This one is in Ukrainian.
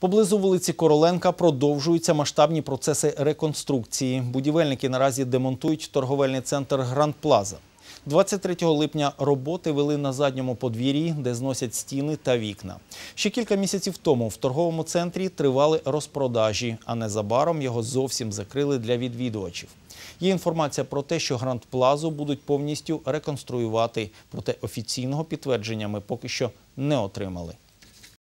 Поблизу вулиці Короленка продовжуються масштабні процеси реконструкції. Будівельники наразі демонтують торговельний центр Гранд Плаза. 23 липня роботи вели на задньому подвір'ї, де зносять стіни та вікна. Ще кілька місяців тому в торговому центрі тривали розпродажі, а незабаром його зовсім закрили для відвідувачів. Є інформація про те, що Гранд Плазу будуть повністю реконструювати, проте офіційного підтвердження ми поки що не отримали.